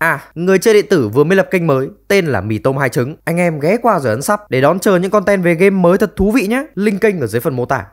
À, người chơi điện tử vừa mới lập kênh mới tên là Mì Tôm Hai Trứng. Anh em ghé qua rồi ấn sắp để đón chờ những content về game mới thật thú vị nhé. Link kênh ở dưới phần mô tả.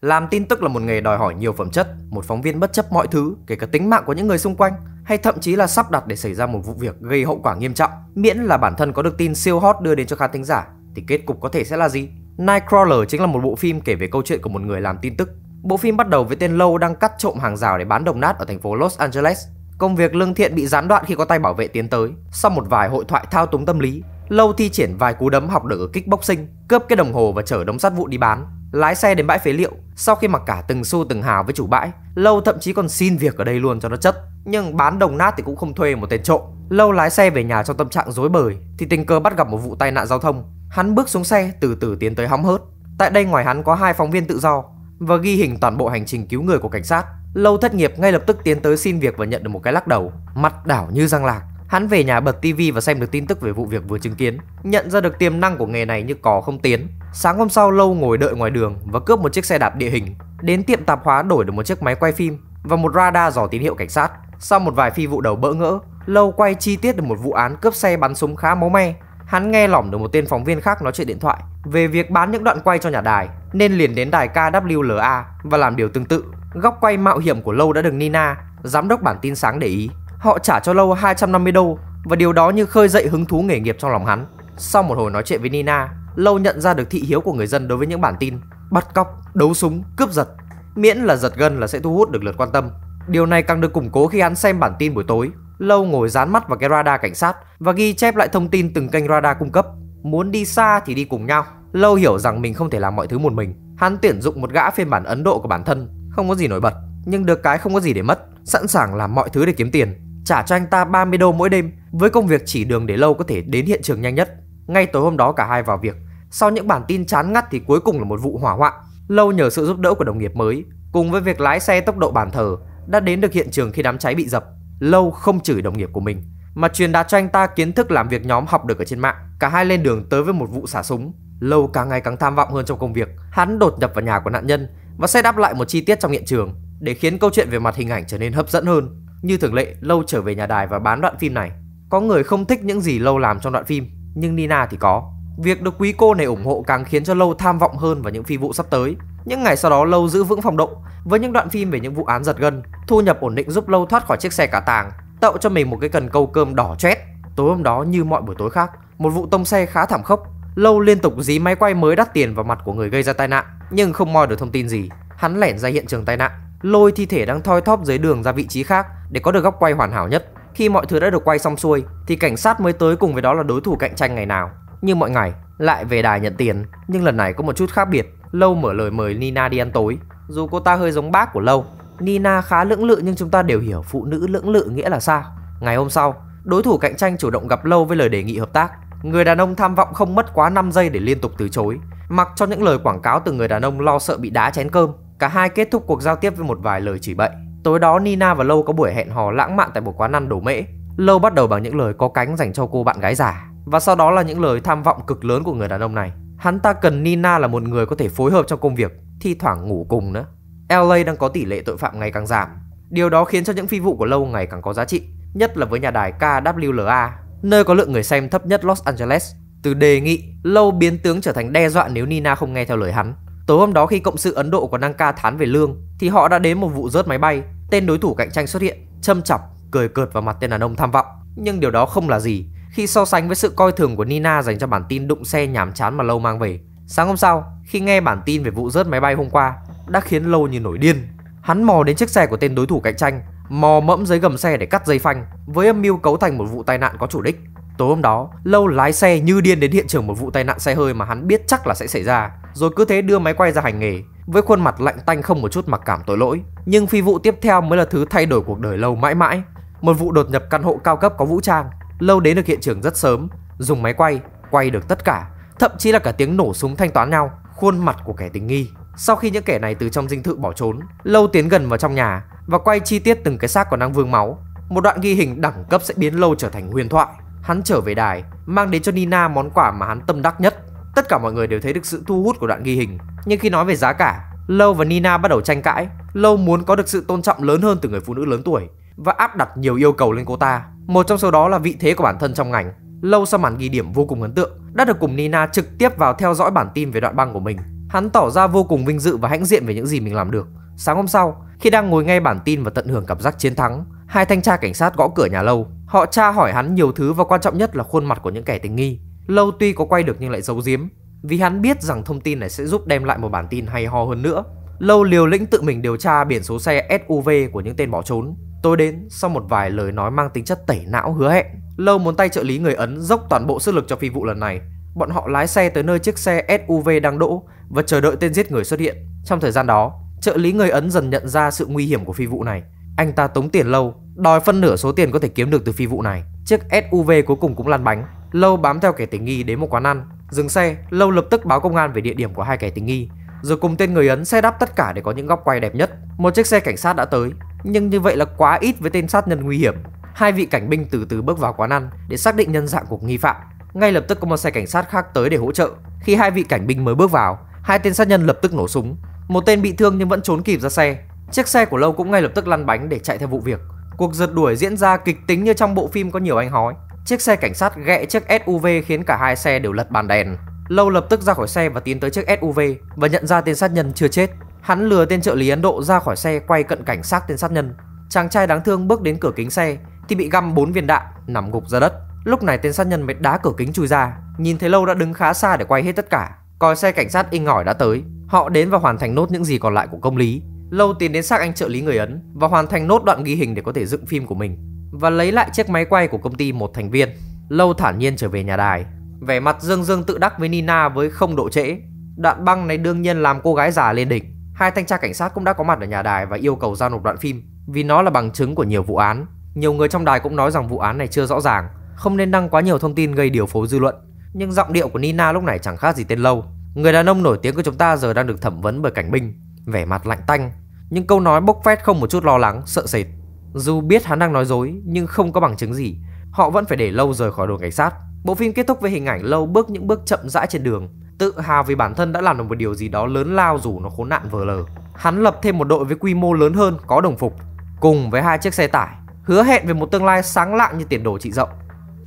Làm tin tức là một nghề đòi hỏi nhiều phẩm chất, một phóng viên bất chấp mọi thứ, kể cả tính mạng của những người xung quanh, hay thậm chí là sắp đặt để xảy ra một vụ việc gây hậu quả nghiêm trọng, miễn là bản thân có được tin siêu hot đưa đến cho khán thính giả thì kết cục có thể sẽ là gì? Nightcrawler chính là một bộ phim kể về câu chuyện của một người làm tin tức. Bộ phim bắt đầu với tên Lâu đang cắt trộm hàng rào để bán đồng nát ở thành phố Los Angeles. Công việc lương thiện bị gián đoạn khi có tay bảo vệ tiến tới. Sau một vài hội thoại thao túng tâm lý, Lâu thi triển vài cú đấm học được ở kickboxing, cướp cái đồng hồ và chở đống sắt vụ đi bán. Lái xe đến bãi phế liệu, sau khi mặc cả từng xu từng hào với chủ bãi, Lâu thậm chí còn xin việc ở đây luôn cho nó chất. Nhưng bán đồng nát thì cũng không thuê một tên trộm. Lâu lái xe về nhà trong tâm trạng rối bời thì tình cờ bắt gặp một vụ tai nạn giao thông. Hắn bước xuống xe từ từ tiến tới hóng hớt. Tại đây ngoài hắn có hai phóng viên tự do và ghi hình toàn bộ hành trình cứu người của cảnh sát. Lâu thất nghiệp ngay lập tức tiến tới xin việc và nhận được một cái lắc đầu, mặt đảo như răng lạc. Hắn về nhà bật tivi và xem được tin tức về vụ việc vừa chứng kiến, nhận ra được tiềm năng của nghề này như cò không tiến. Sáng hôm sau lâu ngồi đợi ngoài đường và cướp một chiếc xe đạp địa hình, đến tiệm tạp hóa đổi được một chiếc máy quay phim và một radar dò tín hiệu cảnh sát. Sau một vài phi vụ đầu bỡ ngỡ, lâu quay chi tiết được một vụ án cướp xe bắn súng khá máu me hắn nghe lỏm được một tên phóng viên khác nói chuyện điện thoại về việc bán những đoạn quay cho nhà đài, nên liền đến đài KWLA và làm điều tương tự. Góc quay mạo hiểm của Lâu đã được Nina, giám đốc bản tin sáng để ý. Họ trả cho Lâu 250 đô và điều đó như khơi dậy hứng thú nghề nghiệp trong lòng hắn. Sau một hồi nói chuyện với Nina, Lâu nhận ra được thị hiếu của người dân đối với những bản tin bắt cóc, đấu súng, cướp giật. Miễn là giật gân là sẽ thu hút được lượt quan tâm. Điều này càng được củng cố khi hắn xem bản tin buổi tối lâu ngồi dán mắt vào cái radar cảnh sát và ghi chép lại thông tin từng kênh radar cung cấp. Muốn đi xa thì đi cùng nhau. Lâu hiểu rằng mình không thể làm mọi thứ một mình. Hắn tuyển dụng một gã phiên bản Ấn Độ của bản thân, không có gì nổi bật, nhưng được cái không có gì để mất, sẵn sàng làm mọi thứ để kiếm tiền, trả cho anh ta 30 đô mỗi đêm với công việc chỉ đường để lâu có thể đến hiện trường nhanh nhất. Ngay tối hôm đó cả hai vào việc. Sau những bản tin chán ngắt thì cuối cùng là một vụ hỏa hoạn. Lâu nhờ sự giúp đỡ của đồng nghiệp mới, cùng với việc lái xe tốc độ bản thờ, đã đến được hiện trường khi đám cháy bị dập lâu không chửi đồng nghiệp của mình, mà truyền đạt cho anh ta kiến thức làm việc nhóm học được ở trên mạng. Cả hai lên đường tới với một vụ xả súng. Lâu càng ngày càng tham vọng hơn trong công việc, hắn đột nhập vào nhà của nạn nhân và xét đáp lại một chi tiết trong hiện trường để khiến câu chuyện về mặt hình ảnh trở nên hấp dẫn hơn. Như thường lệ, Lâu trở về nhà đài và bán đoạn phim này. Có người không thích những gì Lâu làm trong đoạn phim, nhưng Nina thì có. Việc được quý cô này ủng hộ càng khiến cho Lâu tham vọng hơn vào những phi vụ sắp tới. Những ngày sau đó Lâu giữ vững phong độ với những đoạn phim về những vụ án giật gân, thu nhập ổn định giúp Lâu thoát khỏi chiếc xe cả tàng, tạo cho mình một cái cần câu cơm đỏ chét. Tối hôm đó như mọi buổi tối khác, một vụ tông xe khá thảm khốc. Lâu liên tục dí máy quay mới đắt tiền vào mặt của người gây ra tai nạn, nhưng không moi được thông tin gì. Hắn lẻn ra hiện trường tai nạn, lôi thi thể đang thoi thóp dưới đường ra vị trí khác để có được góc quay hoàn hảo nhất. Khi mọi thứ đã được quay xong xuôi thì cảnh sát mới tới cùng với đó là đối thủ cạnh tranh ngày nào. Như mọi ngày, lại về đài nhận tiền, nhưng lần này có một chút khác biệt. Lâu mở lời mời Nina đi ăn tối. Dù cô ta hơi giống bác của Lâu, Nina khá lưỡng lự nhưng chúng ta đều hiểu phụ nữ lưỡng lự nghĩa là sao. Ngày hôm sau, đối thủ cạnh tranh chủ động gặp Lâu với lời đề nghị hợp tác. Người đàn ông tham vọng không mất quá 5 giây để liên tục từ chối, mặc cho những lời quảng cáo từ người đàn ông lo sợ bị đá chén cơm. Cả hai kết thúc cuộc giao tiếp với một vài lời chỉ bậy. Tối đó Nina và Lâu có buổi hẹn hò lãng mạn tại một quán ăn đổ mễ. Lâu bắt đầu bằng những lời có cánh dành cho cô bạn gái giả và sau đó là những lời tham vọng cực lớn của người đàn ông này. Hắn ta cần Nina là một người có thể phối hợp trong công việc, thi thoảng ngủ cùng nữa. LA đang có tỷ lệ tội phạm ngày càng giảm. Điều đó khiến cho những phi vụ của lâu ngày càng có giá trị, nhất là với nhà đài KWLA, nơi có lượng người xem thấp nhất Los Angeles. Từ đề nghị, lâu biến tướng trở thành đe dọa nếu Nina không nghe theo lời hắn. Tối hôm đó khi cộng sự Ấn Độ của đang ca thán về lương, thì họ đã đến một vụ rớt máy bay. Tên đối thủ cạnh tranh xuất hiện, châm chọc, cười cợt vào mặt tên đàn ông tham vọng. Nhưng điều đó không là gì khi so sánh với sự coi thường của Nina dành cho bản tin đụng xe nhàm chán mà Lâu mang về. Sáng hôm sau, khi nghe bản tin về vụ rớt máy bay hôm qua, đã khiến Lâu như nổi điên. Hắn mò đến chiếc xe của tên đối thủ cạnh tranh, mò mẫm dưới gầm xe để cắt dây phanh, với âm mưu cấu thành một vụ tai nạn có chủ đích. Tối hôm đó, Lâu lái xe như điên đến hiện trường một vụ tai nạn xe hơi mà hắn biết chắc là sẽ xảy ra, rồi cứ thế đưa máy quay ra hành nghề, với khuôn mặt lạnh tanh không một chút mặc cảm tội lỗi. Nhưng phi vụ tiếp theo mới là thứ thay đổi cuộc đời Lâu mãi mãi. Một vụ đột nhập căn hộ cao cấp có vũ trang Lâu đến được hiện trường rất sớm, dùng máy quay, quay được tất cả, thậm chí là cả tiếng nổ súng thanh toán nhau, khuôn mặt của kẻ tình nghi. Sau khi những kẻ này từ trong dinh thự bỏ trốn, Lâu tiến gần vào trong nhà và quay chi tiết từng cái xác còn đang vương máu. Một đoạn ghi hình đẳng cấp sẽ biến Lâu trở thành huyền thoại. Hắn trở về đài, mang đến cho Nina món quà mà hắn tâm đắc nhất. Tất cả mọi người đều thấy được sự thu hút của đoạn ghi hình. Nhưng khi nói về giá cả, Lâu và Nina bắt đầu tranh cãi. Lâu muốn có được sự tôn trọng lớn hơn từ người phụ nữ lớn tuổi và áp đặt nhiều yêu cầu lên cô ta. Một trong số đó là vị thế của bản thân trong ngành, lâu sau màn ghi điểm vô cùng ấn tượng, đã được cùng Nina trực tiếp vào theo dõi bản tin về đoạn băng của mình. Hắn tỏ ra vô cùng vinh dự và hãnh diện về những gì mình làm được. Sáng hôm sau, khi đang ngồi nghe bản tin và tận hưởng cảm giác chiến thắng, hai thanh tra cảnh sát gõ cửa nhà Lâu. Họ tra hỏi hắn nhiều thứ và quan trọng nhất là khuôn mặt của những kẻ tình nghi. Lâu tuy có quay được nhưng lại giấu giếm, vì hắn biết rằng thông tin này sẽ giúp đem lại một bản tin hay ho hơn nữa. Lâu liều lĩnh tự mình điều tra biển số xe SUV của những tên bỏ trốn Tôi đến, sau một vài lời nói mang tính chất tẩy não hứa hẹn, Lâu muốn tay trợ lý người Ấn dốc toàn bộ sức lực cho phi vụ lần này. Bọn họ lái xe tới nơi chiếc xe SUV đang đỗ và chờ đợi tên giết người xuất hiện. Trong thời gian đó, trợ lý người Ấn dần nhận ra sự nguy hiểm của phi vụ này. Anh ta tống tiền Lâu, đòi phân nửa số tiền có thể kiếm được từ phi vụ này. Chiếc SUV cuối cùng cũng lăn bánh. Lâu bám theo kẻ tình nghi đến một quán ăn. Dừng xe, Lâu lập tức báo công an về địa điểm của hai kẻ tình nghi rồi cùng tên người Ấn xe đắp tất cả để có những góc quay đẹp nhất. Một chiếc xe cảnh sát đã tới, nhưng như vậy là quá ít với tên sát nhân nguy hiểm. Hai vị cảnh binh từ từ bước vào quán ăn để xác định nhân dạng của nghi phạm. Ngay lập tức có một xe cảnh sát khác tới để hỗ trợ. Khi hai vị cảnh binh mới bước vào, hai tên sát nhân lập tức nổ súng. Một tên bị thương nhưng vẫn trốn kịp ra xe. Chiếc xe của Lâu cũng ngay lập tức lăn bánh để chạy theo vụ việc. Cuộc giật đuổi diễn ra kịch tính như trong bộ phim có nhiều anh hói. Chiếc xe cảnh sát ghẹ chiếc SUV khiến cả hai xe đều lật bàn đèn. Lâu lập tức ra khỏi xe và tiến tới chiếc SUV và nhận ra tên sát nhân chưa chết. Hắn lừa tên trợ lý Ấn Độ ra khỏi xe quay cận cảnh sát tên sát nhân. Chàng trai đáng thương bước đến cửa kính xe thì bị găm bốn viên đạn, nằm gục ra đất. Lúc này tên sát nhân mới đá cửa kính chui ra, nhìn thấy lâu đã đứng khá xa để quay hết tất cả. Còi xe cảnh sát inh ỏi đã tới, họ đến và hoàn thành nốt những gì còn lại của công lý. Lâu tiến đến xác anh trợ lý người Ấn và hoàn thành nốt đoạn ghi hình để có thể dựng phim của mình và lấy lại chiếc máy quay của công ty một thành viên. Lâu thản nhiên trở về nhà đài, vẻ mặt dương dương tự đắc với Nina với không độ trễ. Đoạn băng này đương nhiên làm cô gái già lên đỉnh hai thanh tra cảnh sát cũng đã có mặt ở nhà đài và yêu cầu giao nộp đoạn phim vì nó là bằng chứng của nhiều vụ án. Nhiều người trong đài cũng nói rằng vụ án này chưa rõ ràng, không nên đăng quá nhiều thông tin gây điều phối dư luận. Nhưng giọng điệu của Nina lúc này chẳng khác gì tên lâu. Người đàn ông nổi tiếng của chúng ta giờ đang được thẩm vấn bởi cảnh binh, vẻ mặt lạnh tanh, nhưng câu nói bốc phét không một chút lo lắng, sợ sệt. Dù biết hắn đang nói dối nhưng không có bằng chứng gì, họ vẫn phải để lâu rời khỏi đồn cảnh sát. Bộ phim kết thúc với hình ảnh lâu bước những bước chậm rãi trên đường, Tự hào vì bản thân đã làm được một điều gì đó lớn lao dù nó khốn nạn vờ lờ. Hắn lập thêm một đội với quy mô lớn hơn có đồng phục, cùng với hai chiếc xe tải, hứa hẹn về một tương lai sáng lạng như tiền đồ chị rộng.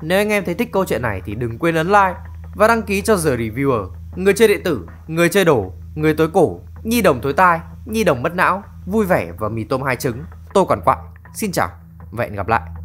Nếu anh em thấy thích câu chuyện này thì đừng quên ấn like và đăng ký cho The Reviewer, người chơi điện tử, người chơi đồ người tối cổ, nhi đồng tối tai, nhi đồng mất não, vui vẻ và mì tôm hai trứng. Tôi còn quạ. Xin chào và hẹn gặp lại.